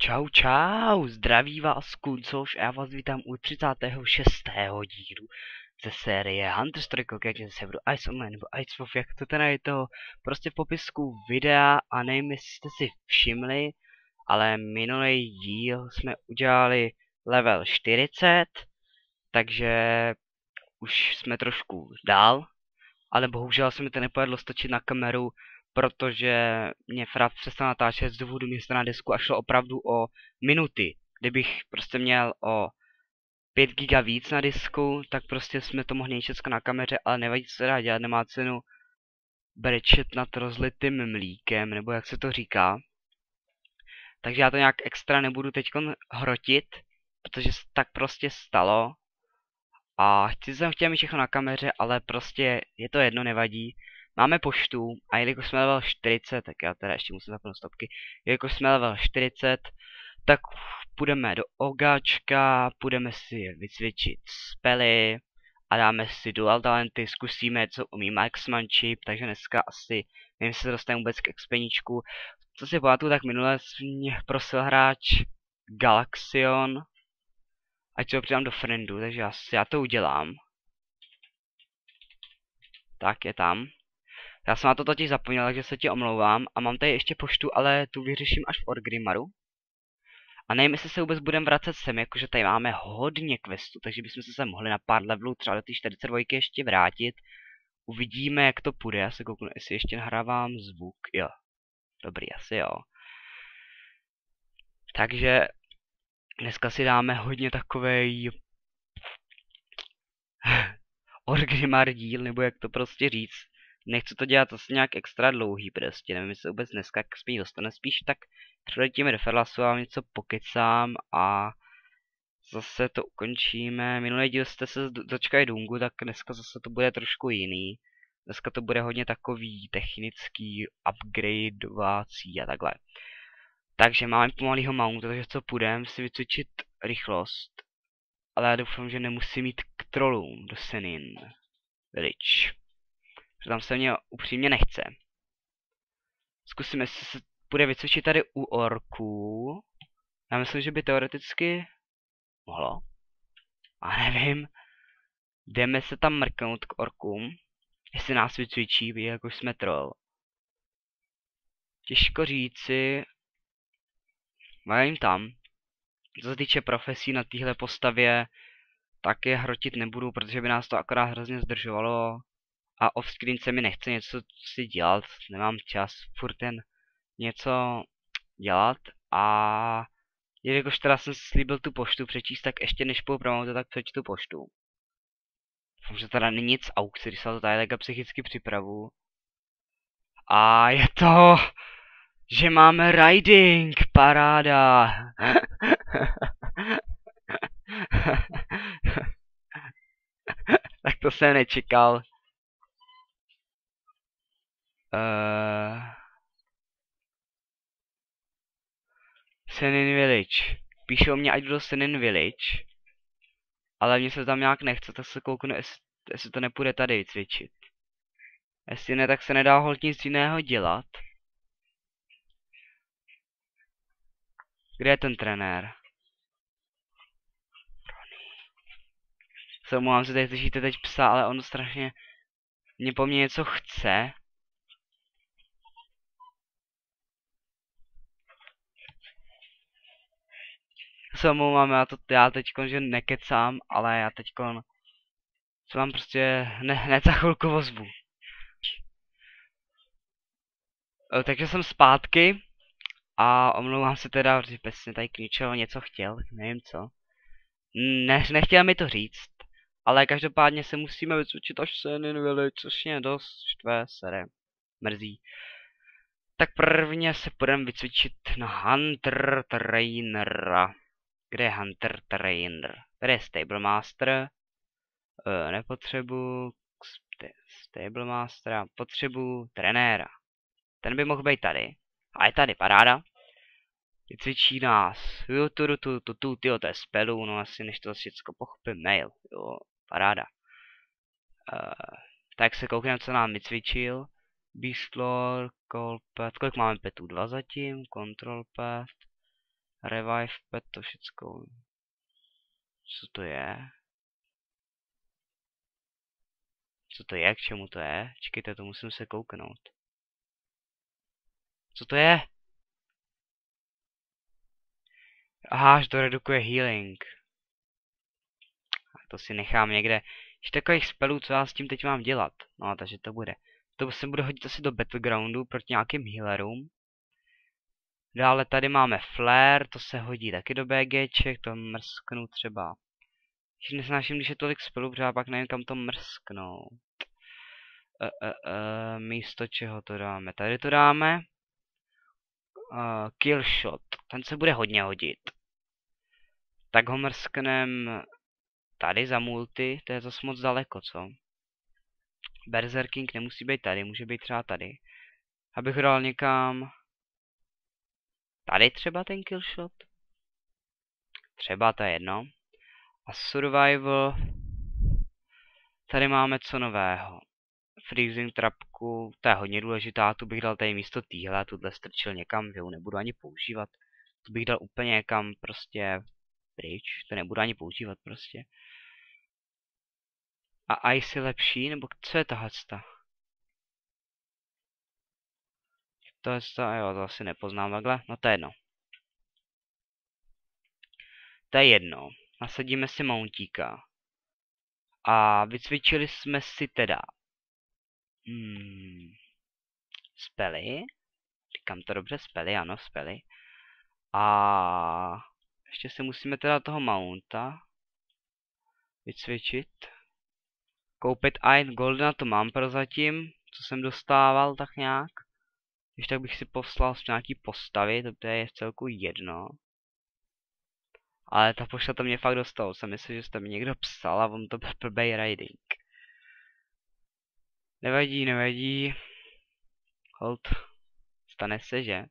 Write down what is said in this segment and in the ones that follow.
Čau, čau, zdraví vás Kuncoš a já vás vítám u 36. dílu ze série Hunter Strike Location Severu Ice Online nebo Ice Wolf, jak to teda je to prostě v popisku videa a nevím, jestli jste si všimli, ale minulý díl jsme udělali level 40, takže už jsme trošku dál, ale bohužel se mi to nepovedlo stočit na kameru protože mě Frat přestal natáčet z důvodu místa na disku a šlo opravdu o minuty. Kdybych prostě měl o 5 giga víc na disku, tak prostě jsme to mohli něčecko na kameře, ale nevadí, se dá dělat, nemá cenu brečet nad rozlitým mlíkem, nebo jak se to říká. Takže já to nějak extra nebudu teď hrotit, protože se tak prostě stalo. A chci jsem chtěl mít všechno na kameře, ale prostě je to jedno, nevadí. Máme poštu a jelikož jsme level 40, tak já teda ještě musím zapnout stopky, jelikož jsme level 40, tak půjdeme do ogáčka, půjdeme si vycvičit spely a dáme si dual talenty, zkusíme, co umí chip takže dneska asi, nevím, jestli se dostaneme vůbec k expeníčku. Co si pamatuju, tak minule mě prosil hráč Galaxion, ať ho přidám do friendu, takže já, já to udělám. Tak, je tam. Já jsem na to totiž zapomněl, takže se ti omlouvám a mám tady ještě poštu, ale tu vyřeším až v Orgrimaru. A nevím, jestli se vůbec budeme vracet sem, jakože tady máme hodně questů, takže bychom se sem mohli na pár levelů třeba do té 42 ještě vrátit. Uvidíme, jak to půjde. Já se kouknu, jestli ještě nahrávám zvuk. Jo. Dobrý, asi jo. Takže dneska si dáme hodně takovej Orgrimmar díl, nebo jak to prostě říct nechci to dělat zase nějak extra dlouhý prostě, nevím, jestli vůbec dneska k spíš dostane, spíš tak přiletíme do Ferlasu a něco pokecám a zase to ukončíme. Minulý díl jste se dočkali Dungu, tak dneska zase to bude trošku jiný. Dneska to bude hodně takový technický, upgradeovací a takhle. Takže máme pomalýho mountu, takže co půjdem si vycvičit rychlost. Ale já doufám, že nemusím mít k trollům do Senin. Village že tam se mě upřímně nechce. Zkusíme, jestli se bude vycvičit tady u orků. Já myslím, že by teoreticky mohlo. A nevím. Jdeme se tam mrknout k orkům. Jestli nás vycvičí, ví, jako jsme troll. Těžko říci. Mají tam. Co se týče profesí na téhle postavě, tak je hrotit nebudu, protože by nás to akorát hrozně zdržovalo a offscreen se mi nechce něco si dělat, nemám čas furt ten něco dělat a jelikož teda jsem slíbil tu poštu přečíst, tak ještě než půjdu promovat, tak přečtu poštu. Doufám, že teda není nic aukci, když se to tady tak psychicky připravu. A je to, že máme riding, paráda. tak to jsem nečekal. Uh, Senin Village. Píše o mě, ať jdu do Senin Village. Ale mě se tam nějak nechce, tak se kouknu, jestli, jestli to nepůjde tady cvičit. Jestli ne, tak se nedá holt nic jiného dělat. Kde je ten trenér? Se omlouvám, že tady slyšíte teď psa, ale on strašně mě po mně něco chce. co mám, já, to, já teďkon, že nekecám, ale já teďkon se vám prostě ne, hned za chvilku ozvu. E, takže jsem zpátky a omlouvám se teda, že přesně tady k ničeho něco chtěl, nevím co. Ne, nechtěl mi to říct, ale každopádně se musíme vycvičit až se ninvili, což je dost štve, sere, mrzí. Tak prvně se půjdeme vycvičit na Hunter Trainera. Kde je Hunter Trainer? Tady je Stable Master. E, eh, nepotřebu Stable master, potřebu trenéra. Ten by mohl být tady. A je tady, paráda. Cvičí nás. Jo, tu, tu, tu, tu, tu, tyjo, to je spelu, no asi než to všechno pochopím, mail, jo, paráda. Uh, tak se koukneme, co nám vycvičil. Beastlore, Colpath, kolik máme petů? Dva zatím, Control Path. Revive pet to všecko. Co to je? Co to je? K čemu to je? Čekajte, to musím se kouknout. Co to je? Aha, až to redukuje healing. A to si nechám někde. Ještě takových spelů, co já s tím teď mám dělat. No, takže to bude. To se budu hodit asi do battlegroundu proti nějakým healerům. Dále tady máme flare, to se hodí taky do BGček, to mrsknu třeba. Když nesnáším, když je tolik spolu, protože pak nevím, kam to mrsknou. E, e, e, místo čeho to dáme? Tady to dáme. E, killshot, ten se bude hodně hodit. Tak ho mrsknem tady za multi, to je zase moc daleko, co? Berserking nemusí být tady, může být třeba tady. Abych ho dal někam Tady třeba ten killshot. Třeba, to je jedno. A survival. Tady máme co nového. Freezing trapku, to je hodně důležitá, tu bych dal tady místo týhle, tuhle strčil někam, že ho nebudu ani používat. Tu bych dal úplně někam, prostě pryč, to nebudu ani používat prostě. A ice je lepší, nebo co je tahle? To je to, jo, to asi nepoznám takhle, no to je jedno. To je jedno. Nasadíme si mountíka. A vycvičili jsme si teda... Hmm, spely. Říkám to dobře, spely, ano, spely. A ještě se musíme teda toho mounta vycvičit. Koupit Iron na to mám prozatím, co jsem dostával tak nějak. Když tak bych si poslal nějaký postavy, to je v celku jedno. Ale ta pošta to mě fakt dostalo. Jsem myslel, že jste mi někdo psal a on to byl blbej riding. Nevadí, nevadí. Hold. Stane se, že?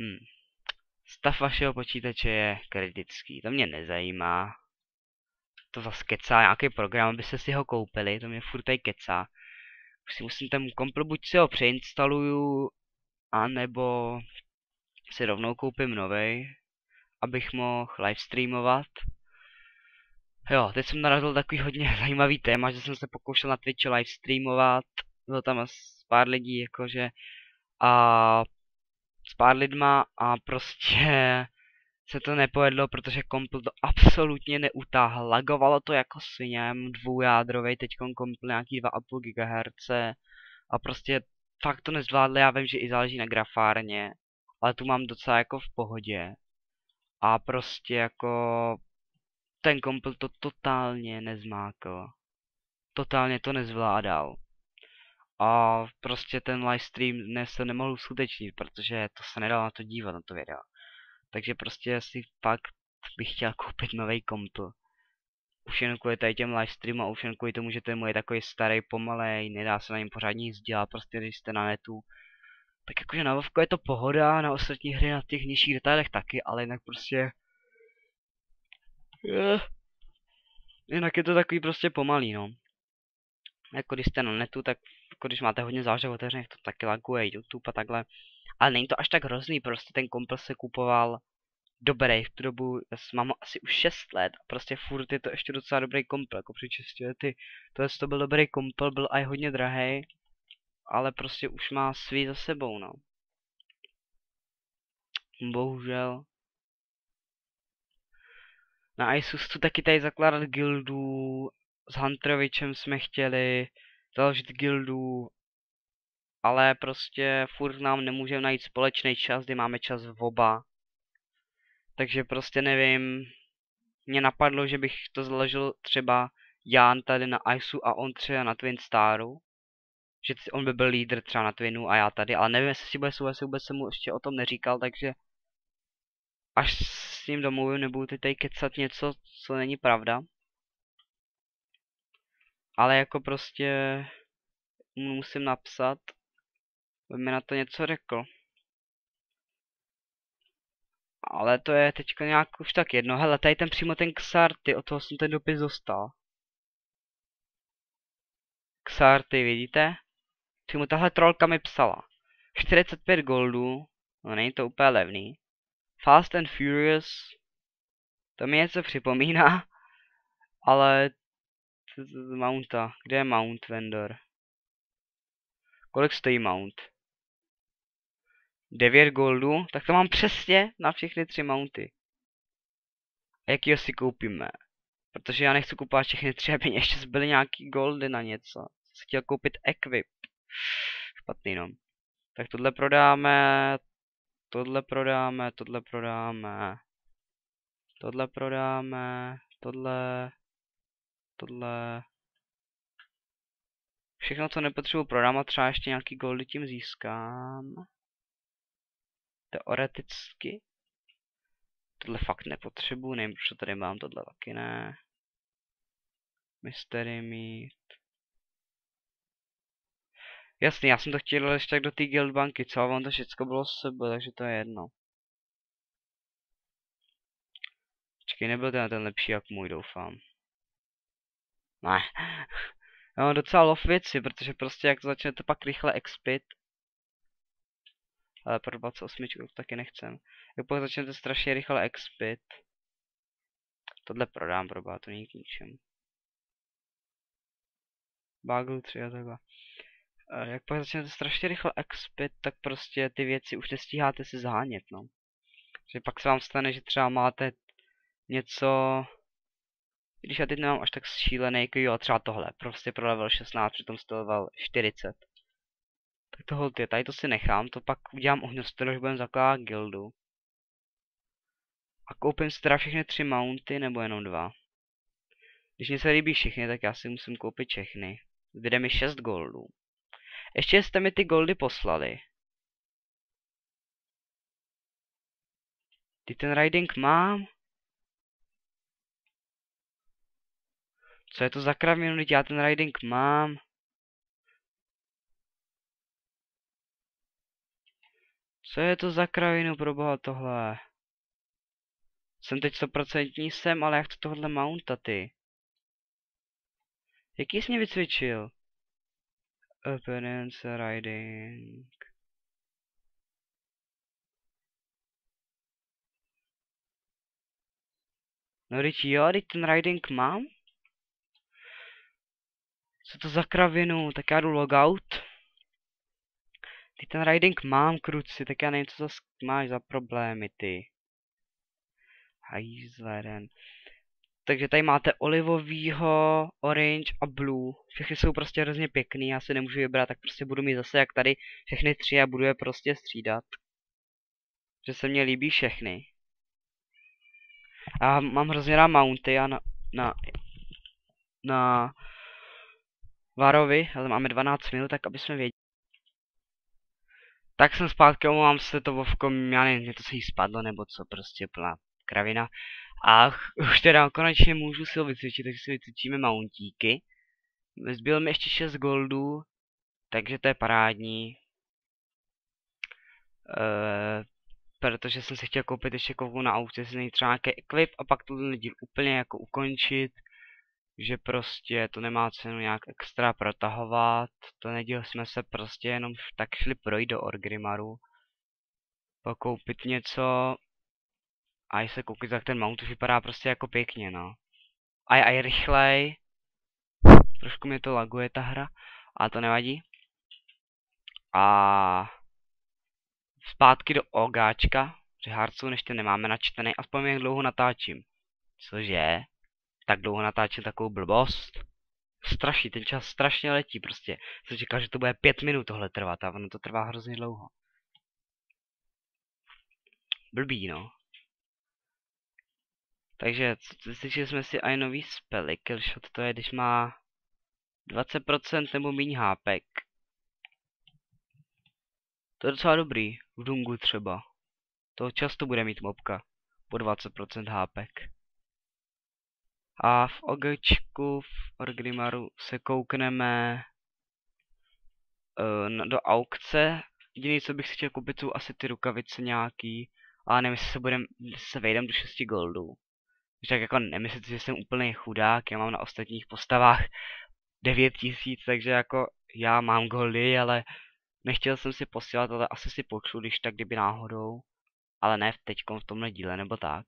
Hm. Stav vašeho počítače je kritický. To mě nezajímá. To zase kecá nějaký program, abyste si ho koupili. To mě furt tady kecá si musím ten kompl, buď si ho přeinstaluju, anebo si rovnou koupím novej, abych mohl livestreamovat. Jo, teď jsem narazil takový hodně zajímavý téma, že jsem se pokoušel na Twitchi livestreamovat, bylo tam s pár lidí, jakože, a s pár lidma a prostě se to nepovedlo, protože kompl to absolutně neutáhl. Lagovalo to jako svině, mám dvoujádrovej, teď kompl nějaký 2,5 GHz a prostě fakt to nezvládli, já vím, že i záleží na grafárně, ale tu mám docela jako v pohodě. A prostě jako ten kompl to totálně nezmákl. Totálně to nezvládal. A prostě ten livestream dnes se nemohl uskutečnit, protože to se nedalo na to dívat, na to video. Takže prostě asi fakt bych chtěl koupit nový kompl. Už jen kvůli tady těm livestream a už jen kvůli tomu, že ten můj je takový starý, pomalej, nedá se na něm pořádně nic dělat, prostě když jste na netu. Tak jakože na Vovku je to pohoda, na ostatní hry na těch nižších detailech taky, ale jinak prostě... Yeah. Jinak je to takový prostě pomalý, no. Jako když jste na netu, tak jako když máte hodně zážeh otevřených, to taky laguje YouTube a takhle. Ale není to až tak hrozný, prostě ten kompl se kupoval dobrý v tu dobu mám asi už 6 let a prostě furt je to ještě docela dobrý kompl, jako před 6 lety. to byl dobrý kompl, byl aj hodně drahý, ale prostě už má svý za sebou, no. Bohužel. Na tu taky tady zakládat gildu, s Hunterovičem jsme chtěli založit gildu, ale prostě furt nám nemůžeme najít společný čas, kdy máme čas v oba. Takže prostě nevím, mě napadlo, že bych to zložil třeba Jan tady na ISU a on třeba na Twin Staru. Že on by byl lídr třeba na Twinu a já tady, ale nevím, jestli si bude souhlasit, vůbec jsem mu ještě o tom neříkal, takže až s ním domluvím, nebudu teď tady kecat něco, co není pravda. Ale jako prostě musím napsat by mi na to něco řekl. Ale to je teďka nějak už tak jedno. Hele, tady ten přímo ten Xarty, od toho jsem ten dopis dostal. Xarty, vidíte? Přímo tahle trolka mi psala. 45 goldů, no není to úplně levný. Fast and Furious, to mi něco připomíná, ale Mounta, kde je Mount Vendor? Kolik stojí Mount? 9 goldů, tak to mám přesně na všechny tři mounty. A Jakýho si koupíme? Protože já nechci kupovat všechny tři, aby mě ještě zbyly nějaký goldy na něco. Jsem chtěl koupit equip. Špatný no. Tak tohle prodáme, tohle prodáme, tohle prodáme, tohle prodáme, tohle, tohle. Všechno, co nepotřebuji prodám a třeba ještě nějaký goldy tím získám teoreticky. Tohle fakt nepotřebuji, nevím, co tady mám, tohle taky ne. Mystery Meet. Jasný, já jsem to chtěl ještě tak do té guild banky, co? vám to všechno bylo s sebe, takže to je jedno. Počkej, nebyl ten, ten lepší jak můj, doufám. Ne. Já mám docela lov věci, protože prostě jak začnete pak rychle expit, ale pro 28 to taky nechcem. Jak pak začnete strašně rychle expit. Tohle prodám pro to není k ničem. Bagel 3 a takhle. E, jak pak začnete strašně rychle expit, tak prostě ty věci už nestíháte si zhánět, no. Že pak se vám stane, že třeba máte něco, když já teď nemám až tak šílený jo, třeba tohle, prostě pro level 16, přitom jste level 40. Tak to hold je, tady to si nechám, to pak udělám ohňostroj, budem zakládat gildu. A koupím si teda všechny tři mounty, nebo jenom dva. Když mi se líbí všechny, tak já si musím koupit všechny. Vyjde mi 6 goldů. Ještě jste mi ty goldy poslali. Ty ten riding mám? Co je to za kravinu, já ten riding mám? Co je to za kravinu pro boha tohle? Jsem teď 100% jsem, ale jak to tohle mounta ty? Jaký jsi mě vycvičil? Opponents riding. No teď jo, teď ten riding mám? Co to za kravinu? Tak já jdu logout. Ty ten riding mám, kruci, tak já nevím, co zase máš za problémy, ty. Hajzleren. Takže tady máte olivovýho, orange a blue. Všechny jsou prostě hrozně pěkný, já si nemůžu vybrat, tak prostě budu mít zase jak tady všechny tři a budu je prostě střídat. Že se mně líbí všechny. A mám hrozně rád mounty a na, na, na Varovi, ale máme 12 minut, tak aby jsme věděli. Tak jsem zpátky, omlouvám se to vovko, já nevím, mě to se jí spadlo nebo co, prostě plná kravina. A už teda konečně můžu si ho vycvičit, takže si vycvičíme mountíky. Zbyl mi ještě 6 goldů, takže to je parádní. Eee, eh, protože jsem si chtěl koupit ještě kovu na aukci, si nejít třeba nějaký equip a pak tu díl úplně jako ukončit že prostě to nemá cenu nějak extra protahovat, to neděl jsme se prostě jenom tak šli projít do Orgrimaru, pokoupit něco a i se koukit, tak ten mount už vypadá prostě jako pěkně, no. A je, a je rychlej, trošku mě to laguje ta hra, A to nevadí. A zpátky do Ogáčka, že Harcu ten nemáme načtený, aspoň jak dlouho natáčím. Cože? tak dlouho natáčet takovou blbost. Straší, ten čas strašně letí prostě. Jsem čekal, že to bude pět minut tohle trvat a ono to trvá hrozně dlouho. Blbý, no. Takže, slyšeli jsme si aj nový spely. Killshot to je, když má 20% nebo méně hápek. To je docela dobrý. V dungu třeba. To často bude mít mobka. Po 20% hápek. A v ogečku v Orgrimaru se koukneme uh, do aukce. Jediné, co bych si chtěl koupit, jsou asi ty rukavice nějaký. A nevím, jestli se, budem, se vejdem do 6 goldů. Tak jako nemyslím, že jsem úplně chudák, já mám na ostatních postavách 9 tisíc, takže jako já mám goldy, ale nechtěl jsem si posílat, ale asi si poču, když tak kdyby náhodou. Ale ne v teďkom v tomhle díle, nebo tak.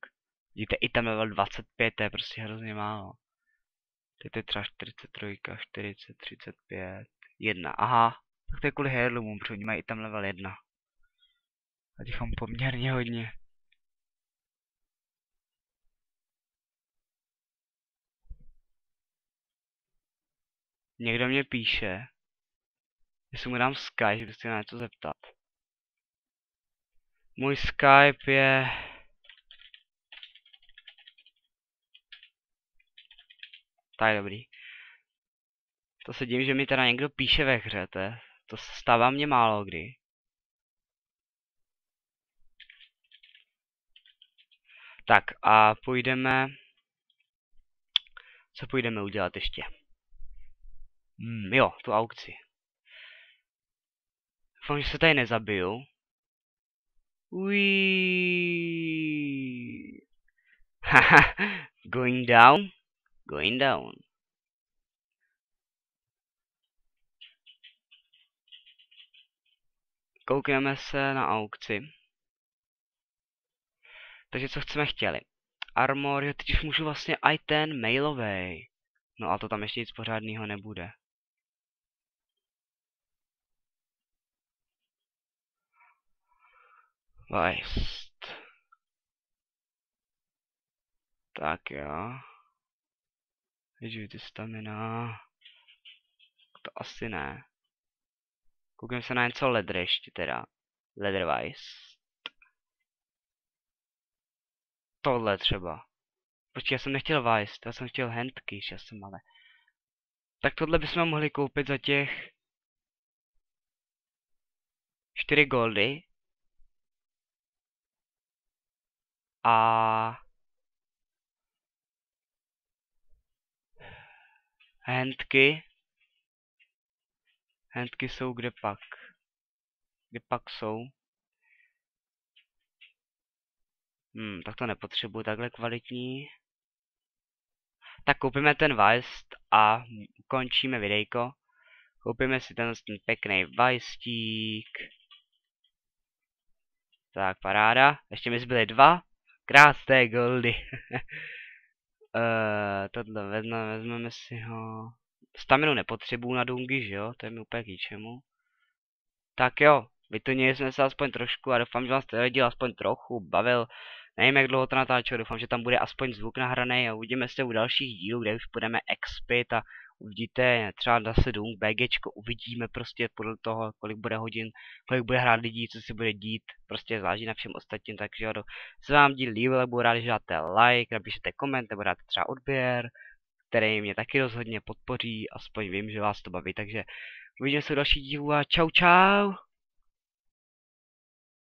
Vidíte, i tam level 25, to je prostě hrozně málo. Teď je třeba 43, 40, 35, 1, aha. Tak to je kvůli Heirloomům, protože oni mají i tam level 1. A těch mám poměrně hodně. Někdo mě píše, jestli mu dám Skype, že bych se na něco zeptat. Můj Skype je Tak dobrý. To se dím, že mi teda někdo píše ve hře, to, je, to stává mě málo kdy. Tak a půjdeme... Co půjdeme udělat ještě? Hmm, jo, tu aukci. Doufám, že se tady nezabiju. Ui. Haha, going down going down. Koukneme se na aukci. Takže co chceme chtěli? Armor, jo, teď už můžu vlastně i ten mailovej. No a to tam ještě nic pořádného nebude. Vajst. Tak jo. Ježiš, ty stamina. To asi ne. Koukneme se na něco ledr ještě teda. Ledrwise. Tohle třeba. Počkej, já jsem nechtěl Vice, já jsem chtěl handky, já jsem ale. Tak tohle bychom mohli koupit za těch... 4 goldy. A... handky. Handky jsou kde pak. Kde pak jsou? Hmm, tak to nepotřebuji takhle kvalitní. Tak koupíme ten vajst a ukončíme videjko. Koupíme si ten, ten pěkný vajstík. Tak, paráda. Ještě mi zbyly dva. Krásné goldy. Uh, tohle vezme, vezmeme si ho. Staminu nepotřebuju na dungy, že jo? To je mi úplně k ničemu. Tak jo, vytunili jsme se aspoň trošku a doufám, že vás to viděl aspoň trochu, bavil. Nevím, jak dlouho to natáčelo, doufám, že tam bude aspoň zvuk nahraný a uvidíme se u dalších dílů, kde už budeme expit a uvidíte třeba na 7 BG, uvidíme prostě podle toho, kolik bude hodin, kolik bude hrát lidí, co si bude dít, prostě záleží na všem ostatním, takže jo, se vám díl líbil, budu rád, že dáte like, napíšete koment, nebo dáte třeba odběr, který mě taky rozhodně podpoří, aspoň vím, že vás to baví, takže uvidíme se u dalších dílů a čau čau!